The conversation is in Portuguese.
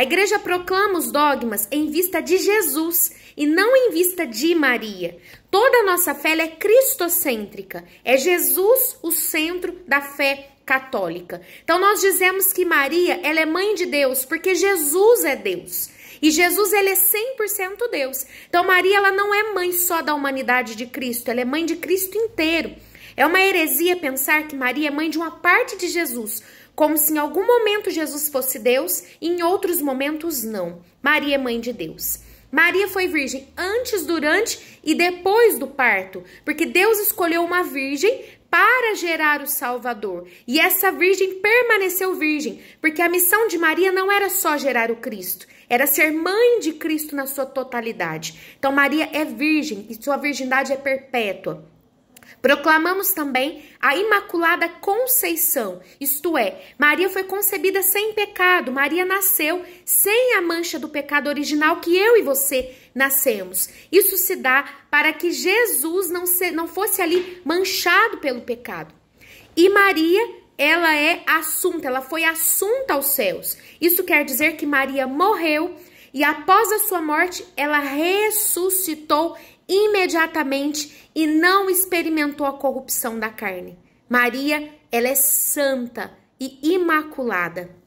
A igreja proclama os dogmas em vista de Jesus e não em vista de Maria. Toda a nossa fé é cristocêntrica, é Jesus o centro da fé católica. Então nós dizemos que Maria, ela é mãe de Deus porque Jesus é Deus. E Jesus, ele é 100% Deus. Então, Maria, ela não é mãe só da humanidade de Cristo, ela é mãe de Cristo inteiro. É uma heresia pensar que Maria é mãe de uma parte de Jesus, como se em algum momento Jesus fosse Deus e em outros momentos não. Maria é mãe de Deus. Maria foi virgem antes, durante e depois do parto, porque Deus escolheu uma virgem para gerar o Salvador. E essa virgem permaneceu virgem, porque a missão de Maria não era só gerar o Cristo, era ser mãe de Cristo na sua totalidade. Então, Maria é virgem e sua virgindade é perpétua. Proclamamos também a Imaculada Conceição, isto é, Maria foi concebida sem pecado, Maria nasceu sem a mancha do pecado original que eu e você nascemos. Isso se dá para que Jesus não, se, não fosse ali manchado pelo pecado. E Maria, ela é assunta, ela foi assunta aos céus. Isso quer dizer que Maria morreu e após a sua morte, ela ressuscitou imediatamente e não experimentou a corrupção da carne. Maria, ela é santa e imaculada.